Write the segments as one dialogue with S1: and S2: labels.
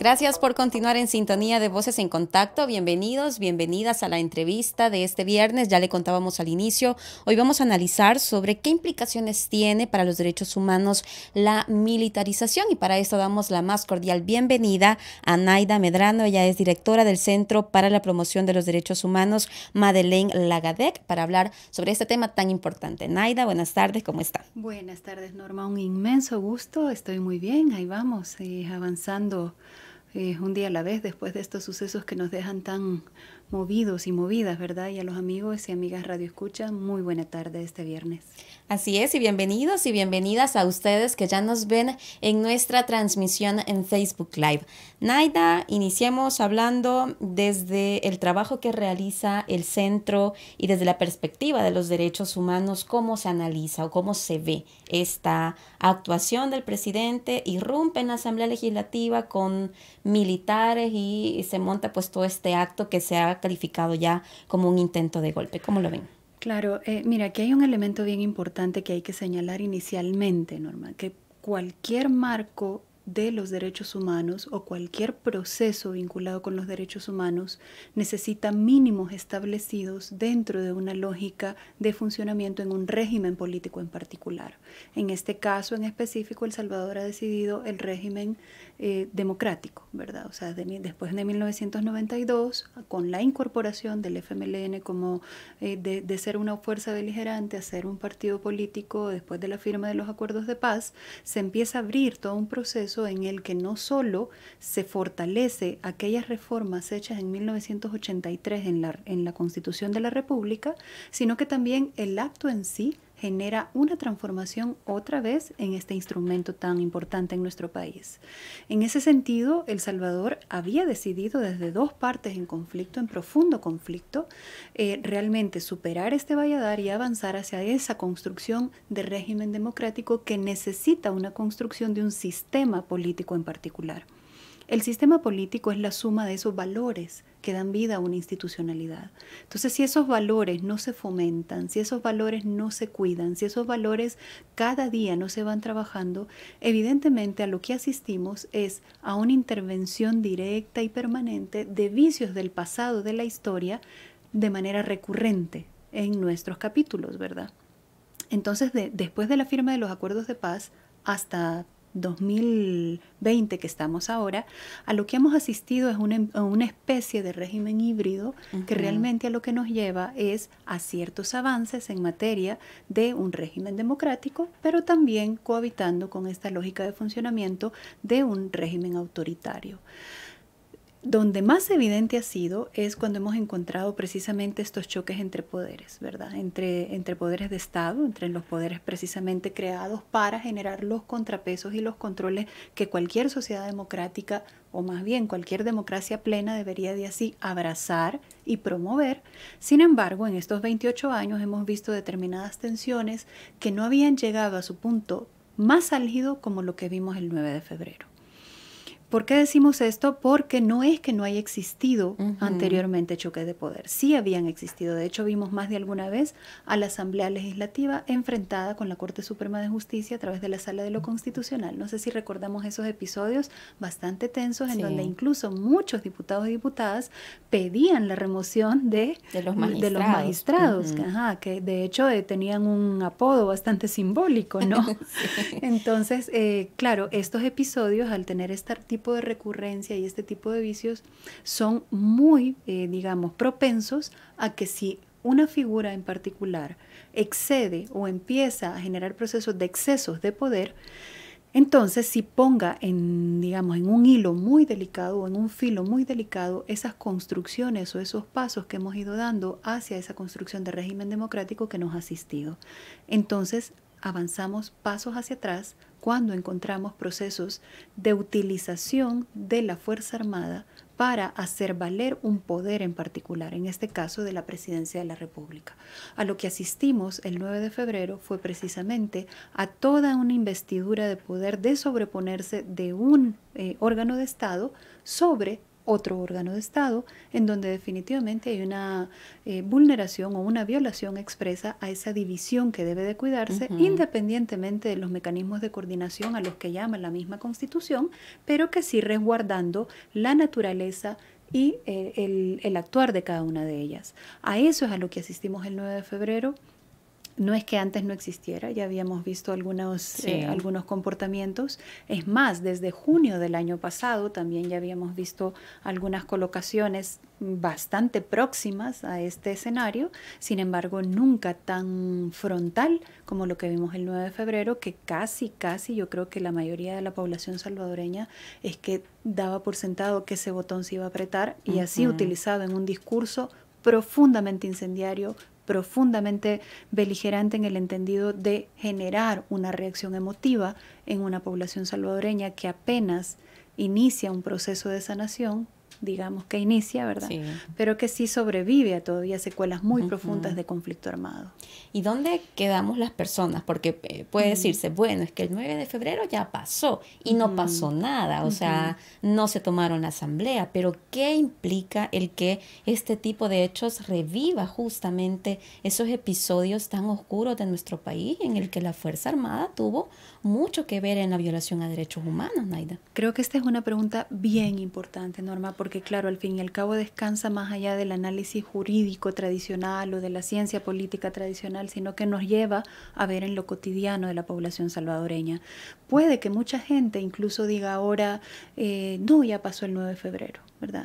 S1: Gracias por continuar en sintonía de Voces en Contacto. Bienvenidos, bienvenidas a la entrevista de este viernes. Ya le contábamos al inicio. Hoy vamos a analizar sobre qué implicaciones tiene para los derechos humanos la militarización y para esto damos la más cordial bienvenida a Naida Medrano. Ella es directora del Centro para la Promoción de los Derechos Humanos Madeleine Lagadec para hablar sobre este tema tan importante. Naida, buenas tardes, ¿cómo está?
S2: Buenas tardes, Norma. Un inmenso gusto. Estoy muy bien. Ahí vamos, eh, avanzando. Eh, un día a la vez después de estos sucesos que nos dejan tan movidos y movidas, ¿verdad? Y a los amigos y amigas Radio Escucha, muy buena
S1: tarde este viernes. Así es, y bienvenidos y bienvenidas a ustedes que ya nos ven en nuestra transmisión en Facebook Live. Naida, iniciemos hablando desde el trabajo que realiza el centro y desde la perspectiva de los derechos humanos, cómo se analiza o cómo se ve esta actuación del presidente, irrumpe en la Asamblea Legislativa con militares y se monta pues todo este acto que se ha calificado ya como un intento de golpe. ¿Cómo lo ven?
S2: Claro, eh, mira, aquí hay un elemento bien importante que hay que señalar inicialmente, Norma, que cualquier marco de los derechos humanos o cualquier proceso vinculado con los derechos humanos necesita mínimos establecidos dentro de una lógica de funcionamiento en un régimen político en particular. En este caso en específico, El Salvador ha decidido el régimen eh, democrático, ¿verdad? O sea, después de 1992, con la incorporación del FMLN como eh, de, ser una fuerza beligerante hacer ser un partido político, después de la firma de los acuerdos de paz, se empieza a abrir todo un proceso en el que no solo se fortalece aquellas reformas hechas en 1983 en la, en la Constitución de la República, sino que también el acto en sí genera una transformación otra vez en este instrumento tan importante en nuestro país. En ese sentido, El Salvador había decidido desde dos partes en conflicto, en profundo conflicto, eh, realmente superar este valladar y avanzar hacia esa construcción de régimen democrático que necesita una construcción de un sistema político en particular. El sistema político es la suma de esos valores que dan vida a una institucionalidad. Entonces, si esos valores no se fomentan, si esos valores no se cuidan, si esos valores cada día no se van trabajando, evidentemente a lo que asistimos es a una intervención directa y permanente de vicios del pasado de la historia de manera recurrente en nuestros capítulos, ¿verdad? Entonces, después de la firma de los acuerdos de paz, hasta 2020 que estamos ahora, a lo que hemos asistido es una, em, una especie de régimen híbrido que realmente a lo que nos lleva es a ciertos avances en materia de un régimen democrático, pero también cohabitando con esta lógica de funcionamiento de un régimen autoritario. Donde más evidente ha sido es cuando hemos encontrado precisamente estos choques entre poderes, ¿verdad? Entre, entre poderes de Estado, entre los poderes precisamente creados para generar los contrapesos y los controles que cualquier sociedad democrática, o más bien cualquier democracia plena, debería de así abrazar y promover. Sin embargo, en estos 28 años hemos visto determinadas tensiones que no habían llegado a su punto más álgido como lo que vimos el 9 de febrero. ¿Por qué decimos esto? Porque no es que no haya existido anteriormente choques de poder. Sí habían existido. De hecho, vimos más de alguna vez a la Asamblea Legislativa enfrentada con la Corte Suprema de Justicia a través de la Sala de lo Constitucional. No sé si recordamos esos episodios bastante tensos en donde incluso muchos diputados y diputadas pedían la remoción de, los magistrados. que, de hecho eh, tenían un apodo bastante simbólico, ¿no? Entonces, eh, claro, estos episodios al tener esta de recurrencia y este tipo de vicios son muy, eh, digamos, propensos a que si una figura en particular excede o empieza a generar procesos de excesos de poder, entonces, si ponga en, digamos, en un hilo muy delicado o en un filo muy delicado esas construcciones o esos pasos que hemos ido dando hacia esa construcción de régimen democrático que nos ha asistido, entonces avanzamos pasos hacia atrás cuando encontramos procesos de utilización de la Fuerza Armada para hacer valer un poder en particular, en este caso de la Presidencia de la República. A lo que asistimos el 9 de febrero fue precisamente a toda una investidura de poder de sobreponerse de un eh, órgano de Estado sobre otro órgano de Estado, en donde definitivamente hay una eh, vulneración o una violación expresa a esa división que debe de cuidarse, independientemente de los mecanismos de coordinación a los que llama la misma Constitución, pero que sí resguardando la naturaleza y eh, el, el actuar de cada una de ellas. A eso es a lo que asistimos el 9 de febrero no es que antes no existiera, ya habíamos visto algunos, eh, algunos comportamientos. Es más, desde junio del año pasado también ya habíamos visto algunas colocaciones bastante próximas a este escenario, sin embargo nunca tan frontal como lo que vimos el 9 de febrero, que casi, casi yo creo que la mayoría de la población salvadoreña es que daba por sentado que ese botón se iba a apretar y así utilizado en un discurso profundamente incendiario, profundamente beligerante en el entendido de generar una reacción emotiva en una población salvadoreña que apenas inicia un proceso de sanación digamos, que inicia, ¿verdad?
S1: Pero que sí sobrevive a todavía secuelas muy profundas de conflicto armado. ¿Y dónde quedamos las personas? Porque eh, puede decirse, bueno, es que el 9 de febrero ya pasó y no pasó nada, o sea, no se tomaron la asamblea, pero ¿qué implica el que este tipo de hechos reviva justamente esos episodios tan oscuros de nuestro país en el que la Fuerza Armada tuvo mucho que ver en la violación a derechos humanos, Naida?
S2: Creo que esta es una pregunta bien importante, Norma, porque que claro, al fin y al cabo descansa más allá del análisis jurídico tradicional o de la ciencia política tradicional, sino que nos lleva a ver en lo cotidiano de la población salvadoreña. Puede que mucha gente incluso diga ahora, eh, no, ya pasó el 9 de febrero.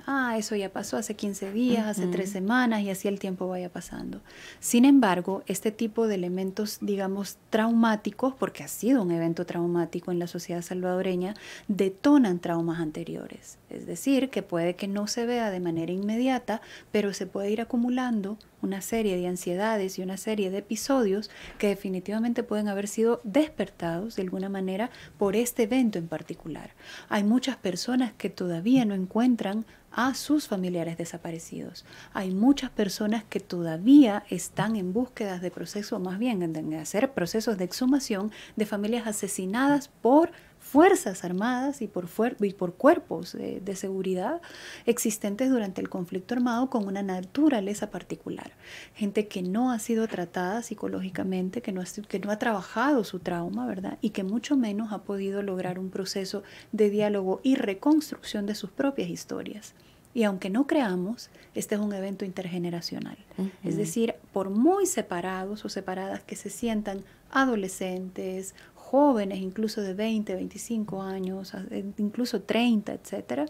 S2: Ah, eso ya pasó hace 15 días, hace 3 semanas y así el tiempo vaya pasando. Sin embargo, este tipo de elementos, digamos, traumáticos, porque ha sido un evento traumático en la sociedad salvadoreña, detonan traumas anteriores. Es decir, que puede que no se vea de manera inmediata, pero se puede ir acumulando una serie de ansiedades y una serie de episodios que definitivamente pueden haber sido despertados de alguna manera por este evento en particular. Hay muchas personas que todavía no encuentran a sus familiares desaparecidos. Hay muchas personas que todavía están en búsquedas de procesos, más bien en hacer procesos de exhumación de familias asesinadas por Fuerzas Armadas y por, por cuerpos de, seguridad existentes durante el conflicto armado con una naturaleza particular. Gente que no ha sido tratada psicológicamente, que no ha, que no ha trabajado su trauma, ¿verdad? Y que mucho menos ha podido lograr un proceso de diálogo y reconstrucción de sus propias historias. Y aunque no creamos, este es un evento intergeneracional. Es decir, por muy separados o separadas que se sientan adolescentes, jóvenes, incluso de 20, 25 años, eh, incluso 30, etcétera,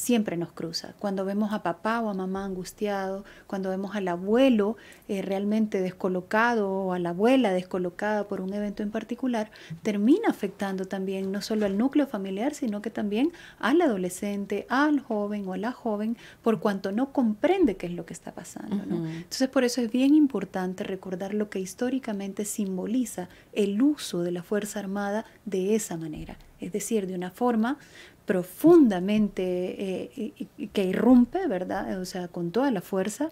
S2: siempre nos cruza. Cuando vemos a papá o a mamá angustiado, cuando vemos al abuelo eh, realmente descolocado o a la abuela descolocada por un evento en particular, termina afectando también no solo al núcleo familiar, sino que también al adolescente, al joven o a la joven, por cuanto no comprende qué es lo que está pasando. Entonces por eso es bien importante recordar lo que históricamente simboliza el uso de la Fuerza Armada de esa manera, es decir, de una forma profundamente eh, que irrumpe, ¿verdad? O sea, con toda la fuerza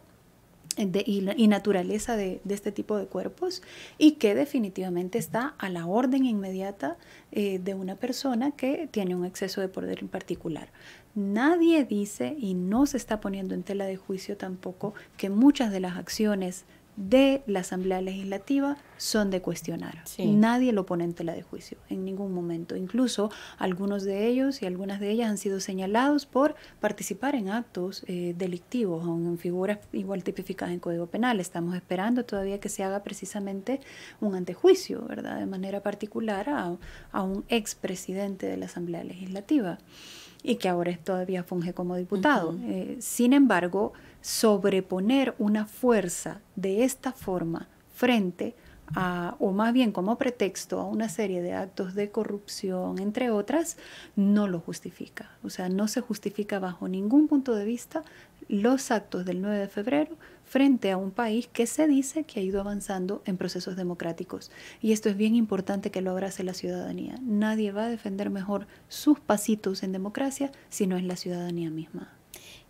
S2: eh, y, naturaleza de, este tipo de cuerpos y que definitivamente está a la orden inmediata eh, de una persona que tiene un exceso de poder en particular. Nadie dice y no se está poniendo en tela de juicio tampoco que muchas de las acciones de la Asamblea Legislativa son de cuestionar. Nadie lo pone en tela de juicio en ningún momento. Incluso algunos de ellos y algunas de ellas han sido señalados por participar en actos eh, delictivos, o en figuras igual tipificadas en Código Penal. Estamos esperando todavía que se haga precisamente un antejuicio, ¿verdad? De manera particular a, a un expresidente de la Asamblea Legislativa y que ahora todavía funge como diputado. Eh, sin embargo, sobreponer una fuerza de esta forma frente a, o más bien como pretexto a una serie de actos de corrupción, entre otras, no lo justifica. O sea, no se justifica bajo ningún punto de vista los actos del 9 de febrero frente a un país que se dice que ha ido avanzando en procesos democráticos. Y esto es bien importante que lo abrace la ciudadanía. Nadie va a defender mejor
S1: sus pasitos en democracia si no es la ciudadanía misma.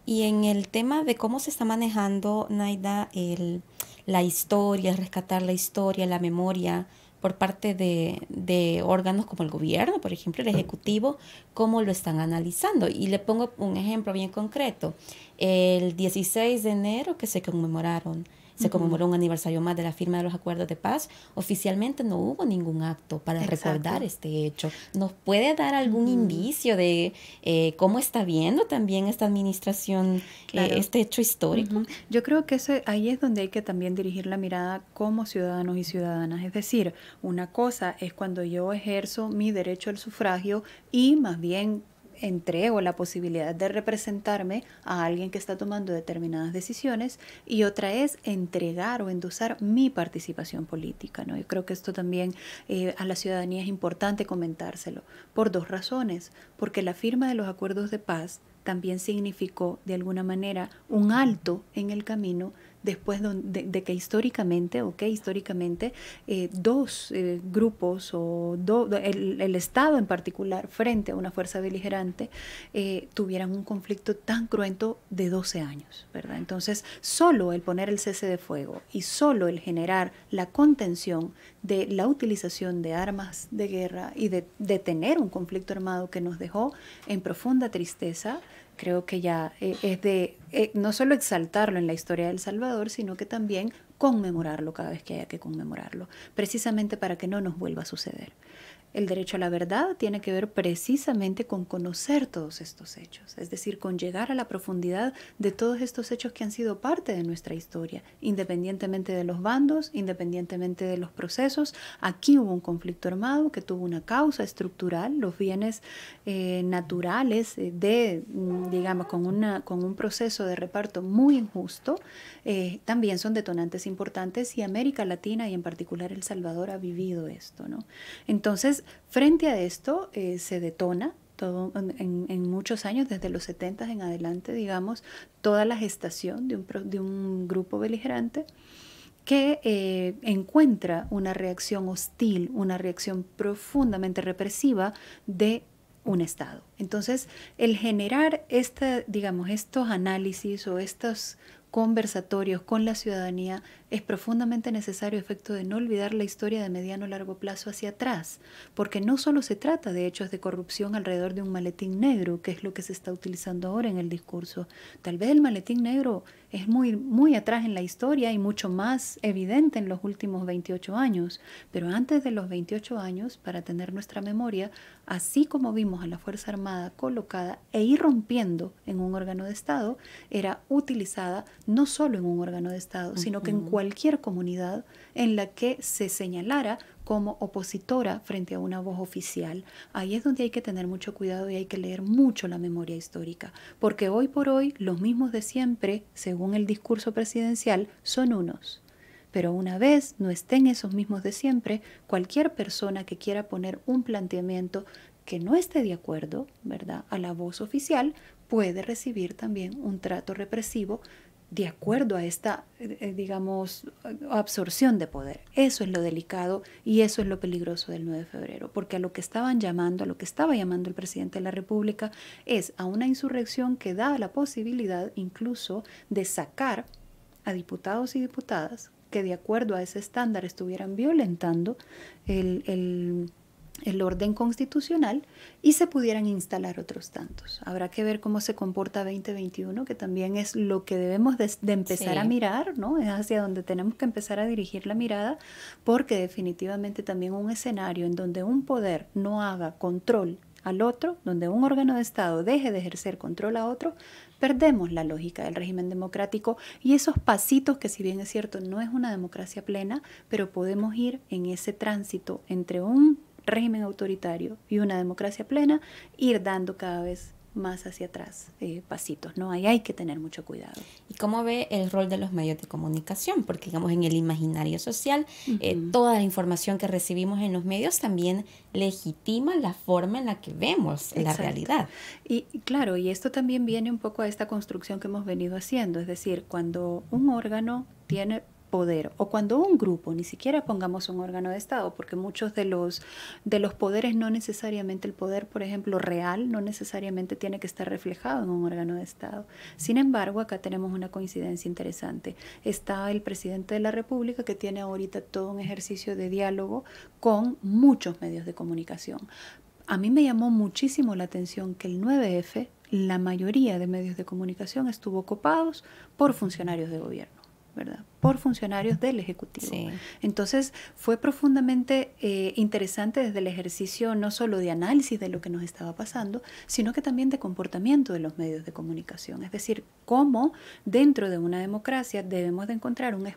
S1: Y en el tema de cómo se está manejando, Naida, el, la historia, rescatar la historia, la memoria por parte de, de, órganos como el gobierno, por ejemplo, el Ejecutivo, cómo lo están analizando. Y le pongo un ejemplo bien concreto. El 16 de enero que se conmemoraron se conmemoró un aniversario más de la firma de los acuerdos de paz. Oficialmente no hubo ningún acto para recordar este hecho. ¿Nos puede dar algún indicio de eh, cómo está viendo también esta administración eh, este hecho histórico?
S2: Yo creo que ese, ahí es donde hay que también dirigir la mirada como ciudadanos y ciudadanas. Es decir, una cosa es cuando yo ejerzo mi derecho al sufragio y más bien entrego la posibilidad de representarme a alguien que está tomando determinadas decisiones y otra es entregar o endosar mi participación política. ¿no? Yo creo que esto también eh, a la ciudadanía es importante comentárselo por dos razones, porque la firma de los acuerdos de paz también significó de alguna manera un alto en el camino después de, que históricamente, ok, históricamente, eh, dos eh, grupos o el, Estado en particular frente a una fuerza beligerante eh, tuvieran un conflicto tan cruento de 12 años, ¿verdad? Entonces, solo el poner el cese de fuego y solo el generar la contención de la utilización de armas de guerra y de, tener un conflicto armado que nos dejó en profunda tristeza, creo que ya eh, es de eh, no solo exaltarlo en la historia de El Salvador, sino que también conmemorarlo cada vez que haya que conmemorarlo, precisamente para que no nos vuelva a suceder. El derecho a la verdad tiene que ver precisamente con conocer todos estos hechos, es decir, con llegar a la profundidad de todos estos hechos que han sido parte de nuestra historia, independientemente de los bandos, independientemente de los procesos. Aquí hubo un conflicto armado que tuvo una causa estructural, los bienes eh, naturales eh, de, mm, digamos, con, con un proceso de reparto muy injusto, eh, también son detonantes importantes y América Latina y en particular El Salvador ha vivido esto. ¿no? Entonces, frente a esto eh, se detona todo, en, muchos años, desde los 70 en adelante, digamos, toda la gestación de un, grupo beligerante que eh, encuentra una reacción hostil, una reacción profundamente represiva de un Estado. Entonces, el generar digamos, estos análisis o estos conversatorios con la ciudadanía es profundamente necesario efecto de no olvidar la historia de mediano largo plazo hacia atrás, porque no solo se trata de hechos de corrupción alrededor de un maletín negro, que es lo que se está utilizando ahora en el discurso. Tal vez el maletín negro es muy muy atrás en la historia y mucho más evidente en los últimos 28 años, pero antes de los 28 años, para tener nuestra memoria, así como vimos a la Fuerza Armada colocada e ir en un órgano de Estado, era utilizada no solo en un órgano de Estado, sino que en cualquier comunidad en la que se señalara como opositora frente a una voz oficial. Ahí es donde hay que tener mucho cuidado y hay que leer mucho la memoria histórica, porque hoy por hoy los mismos de siempre, según el discurso presidencial, son unos. Pero una vez no estén esos mismos de siempre, cualquier persona que quiera poner un planteamiento que no esté de acuerdo, ¿verdad?, a la voz oficial, puede recibir también un trato represivo de acuerdo a esta, eh, digamos, absorción de poder. Eso es lo delicado y eso es lo peligroso del 9 de febrero, porque a lo que estaban llamando, a lo que estaba llamando el presidente de la República, es a una insurrección que da la posibilidad incluso de sacar a diputados y diputadas que de acuerdo a ese estándar estuvieran violentando el, el el orden constitucional y se pudieran instalar otros tantos. Habrá que ver cómo se comporta 2021, que también es lo que debemos de, empezar a mirar, ¿no? Es hacia donde tenemos que empezar a dirigir la mirada, porque definitivamente también un escenario en donde un poder no haga control al otro, donde un órgano de Estado deje de ejercer control a otro, perdemos la lógica del régimen democrático y esos pasitos que si bien es cierto no es una democracia plena, pero podemos ir en ese tránsito entre un régimen autoritario y una democracia plena, ir dando cada vez más hacia atrás eh, pasitos, ¿no? Ahí hay que tener mucho cuidado.
S1: ¿Y cómo ve el rol de los medios de comunicación? Porque, digamos, en el imaginario social, eh, toda la información que recibimos en los medios también legitima la forma en la que vemos la realidad.
S2: Y claro, y esto también viene un poco a esta construcción que hemos venido haciendo, es decir, cuando un órgano tiene poder o cuando un grupo, ni siquiera pongamos un órgano de Estado, porque muchos de los, de los poderes no necesariamente, el poder, por ejemplo, real, no necesariamente tiene que estar reflejado en un órgano de Estado. Sin embargo, acá tenemos una coincidencia interesante. Está el presidente de la República que tiene ahorita todo un ejercicio de diálogo con muchos medios de comunicación. A mí me llamó muchísimo la atención que el 9F, la mayoría de medios de comunicación estuvo copados por funcionarios de gobierno. Por funcionarios del Ejecutivo. Entonces, fue profundamente eh, interesante desde el ejercicio no solo de análisis de lo que nos estaba pasando, sino que también de comportamiento de los medios de comunicación. Es decir, cómo dentro de una democracia debemos de encontrar un,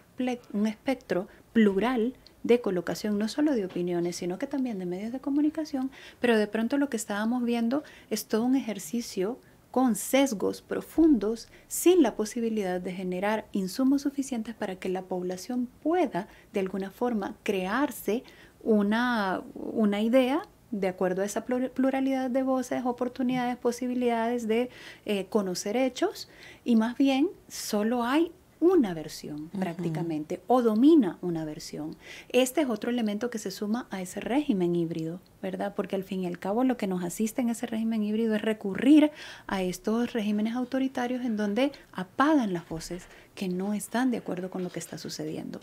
S2: un espectro plural de colocación no solo de opiniones, sino que también de medios de comunicación, pero de pronto lo que estábamos viendo es todo un ejercicio con sesgos profundos sin la posibilidad de generar insumos suficientes para que la población pueda de alguna forma crearse una, una idea de acuerdo a esa pluralidad de voces, oportunidades, posibilidades de eh, conocer hechos y más bien solo hay una versión prácticamente o domina una versión. Este es otro elemento que se suma a ese régimen híbrido, ¿verdad? Porque al fin y al cabo lo que nos asiste en ese régimen híbrido es recurrir a estos regímenes autoritarios en donde apagan las voces que no están de acuerdo con lo que está sucediendo.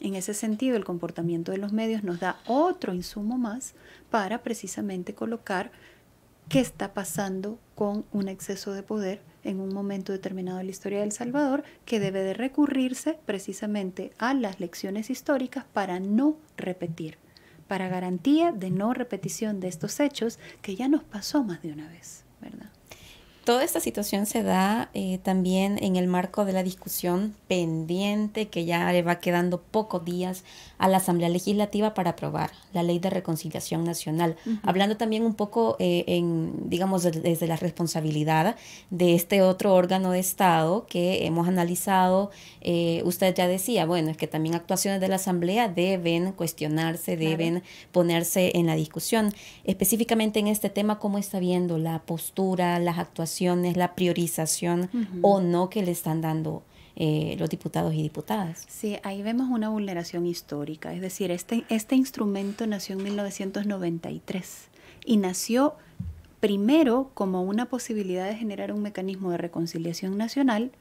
S2: En ese sentido, el comportamiento de los medios nos da otro insumo más para precisamente colocar qué está pasando con un exceso de poder en un momento determinado de la historia del Salvador que debe de recurrirse precisamente a las lecciones históricas para no repetir, para garantía de no repetición de estos hechos que ya nos pasó más de una vez, ¿verdad?
S1: Toda esta situación se da eh, también en el marco de la discusión pendiente que ya le va quedando pocos días a la Asamblea Legislativa para aprobar la Ley de Reconciliación Nacional. Hablando también un poco, eh, en, digamos, desde la responsabilidad de este otro órgano de Estado que hemos analizado, eh, usted ya decía, bueno, es que también actuaciones de la Asamblea deben cuestionarse, deben ponerse en la discusión. Específicamente en este tema, ¿cómo está viendo la postura, las actuaciones? la priorización o no que le están dando eh, los diputados y diputadas.
S2: Sí, ahí vemos una vulneración histórica, es decir, este, este instrumento nació en 1993 y nació primero como una posibilidad de generar un mecanismo de reconciliación nacional,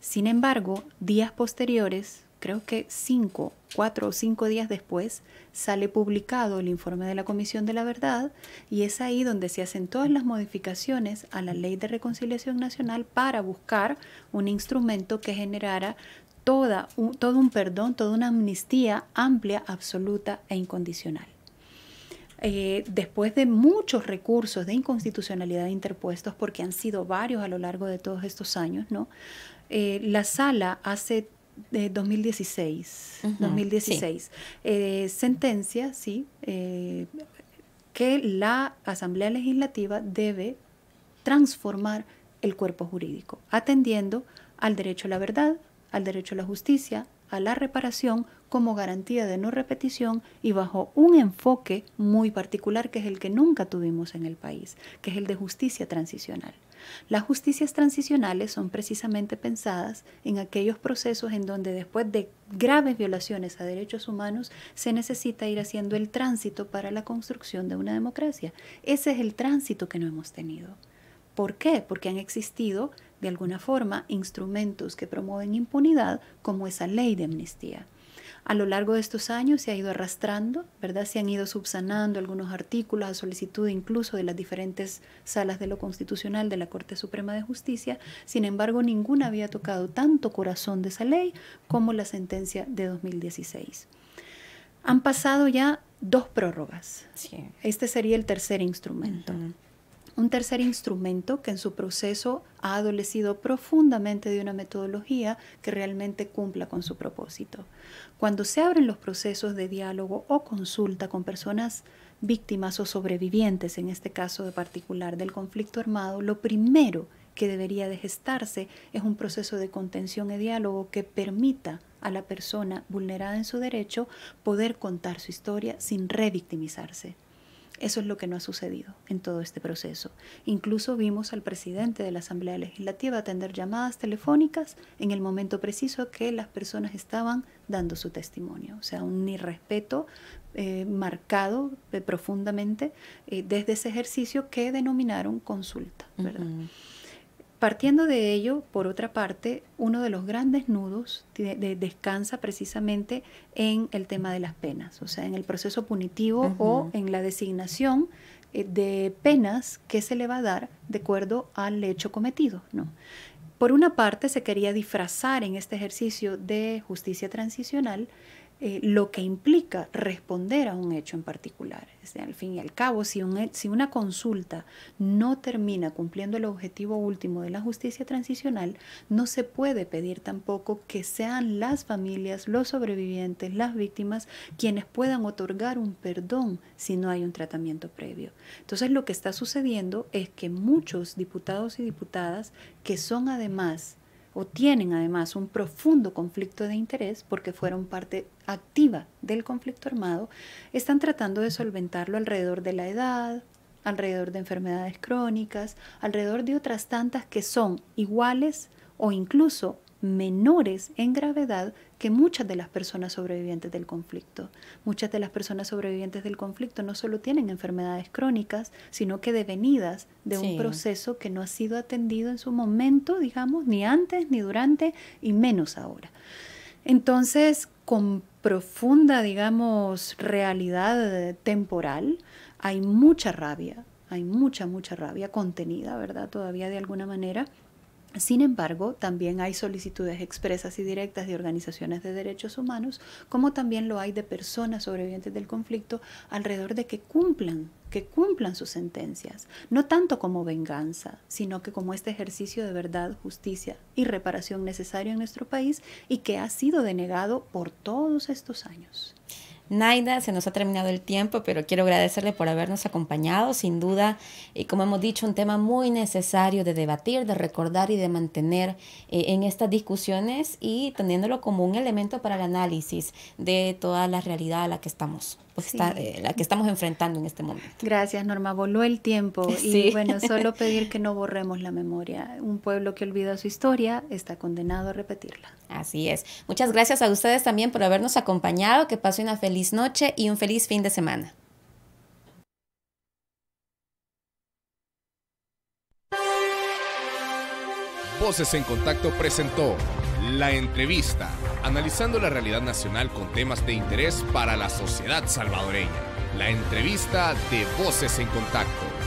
S2: sin embargo, días posteriores creo que cinco, cuatro o cinco días después, sale publicado el informe de la Comisión de la Verdad y es ahí donde se hacen todas las modificaciones a la Ley de Reconciliación Nacional para buscar un instrumento que generara toda todo un perdón, toda una amnistía amplia, absoluta e incondicional. Eh, después de muchos recursos de inconstitucionalidad interpuestos, porque han sido varios a lo largo de todos estos años, ¿no? Eh, la sala hace de 2016, 2016. Eh, sentencia, sí, eh, que la Asamblea Legislativa debe transformar el cuerpo jurídico, atendiendo al derecho a la verdad, al derecho a la justicia, a la reparación como garantía de no repetición y bajo un enfoque muy particular que es el que nunca tuvimos en el país, que es el de justicia transicional. Las justicias transicionales son precisamente pensadas en aquellos procesos en donde después de graves violaciones a derechos humanos se necesita ir haciendo el tránsito para la construcción de una democracia. Ese es el tránsito que no hemos tenido. ¿Por qué? Porque han existido, de alguna forma, instrumentos que promueven impunidad como esa ley de amnistía a lo largo de estos años se ha ido arrastrando, ¿verdad? Se han ido subsanando algunos artículos a solicitud incluso de las diferentes salas de lo constitucional de la Corte Suprema de Justicia. Sin embargo, ninguna había tocado tanto corazón de esa ley como la sentencia de 2016. Han pasado ya dos prórrogas. Este sería el tercer instrumento. Un tercer instrumento que en su proceso ha adolecido profundamente de una metodología que realmente cumpla con su propósito. Cuando se abren los procesos de diálogo o consulta con personas víctimas o sobrevivientes, en este caso de particular del conflicto armado, lo primero que debería de gestarse es un proceso de contención y diálogo que permita a la persona vulnerada en su derecho poder contar su historia sin revictimizarse. Eso es lo que no ha sucedido en todo este proceso. Incluso vimos al presidente de la Asamblea Legislativa atender llamadas telefónicas en el momento preciso que las personas estaban dando su testimonio. O sea, un irrespeto eh, marcado eh, profundamente eh, desde ese ejercicio que denominaron consulta. Partiendo de ello, por otra parte, uno de los grandes nudos de, descansa precisamente en el tema de las penas, o sea, en el proceso punitivo o en la designación eh, de penas que se le va a dar de acuerdo al hecho cometido. Por una parte, se quería disfrazar en este ejercicio de justicia transicional eh, lo que implica responder a un hecho en particular. al fin y al cabo, si, si una consulta no termina cumpliendo el objetivo último de la justicia transicional, no se puede pedir tampoco que sean las familias, los sobrevivientes, las víctimas quienes puedan otorgar un perdón si no hay un tratamiento previo. Entonces lo que está sucediendo es que muchos diputados y diputadas que son además o tienen además un profundo conflicto de interés porque fueron parte activa del conflicto armado, están tratando de solventarlo alrededor de la edad, alrededor de enfermedades crónicas, alrededor de otras tantas que son iguales o incluso menores en gravedad que muchas de las personas sobrevivientes del conflicto. Muchas de las personas sobrevivientes del conflicto no solo tienen enfermedades crónicas, sino que devenidas de un proceso que no ha sido atendido en su momento, digamos, ni antes, ni durante, y menos ahora. Entonces, con profunda, digamos, realidad temporal, hay mucha rabia, hay mucha, mucha rabia contenida, ¿verdad? Todavía de alguna manera sin embargo, también hay solicitudes expresas y directas de organizaciones de derechos humanos, como también lo hay de personas sobrevivientes del conflicto alrededor de que cumplan, que cumplan sus sentencias, no tanto como venganza, sino que como este ejercicio de verdad, justicia y reparación necesario en nuestro país y que ha sido denegado por todos estos años.
S1: Naida, se nos ha terminado el tiempo, pero quiero agradecerle por habernos acompañado. Sin duda, y eh, como hemos dicho, un tema muy necesario de debatir, de recordar y de mantener eh, en estas discusiones y teniéndolo como un elemento para el análisis de toda la realidad a la que estamos. Pues eh, la que estamos enfrentando en este momento.
S2: Gracias, Norma. Voló el tiempo. Y bueno, solo pedir que no borremos la memoria. Un pueblo que olvida su historia está
S1: condenado a repetirla. Así es. Muchas gracias a ustedes también por habernos acompañado. Que pase una feliz noche y un feliz fin de semana.
S2: Voces en Contacto presentó La Entrevista, analizando la realidad nacional con temas de interés para la sociedad salvadoreña. La entrevista de Voces en Contacto.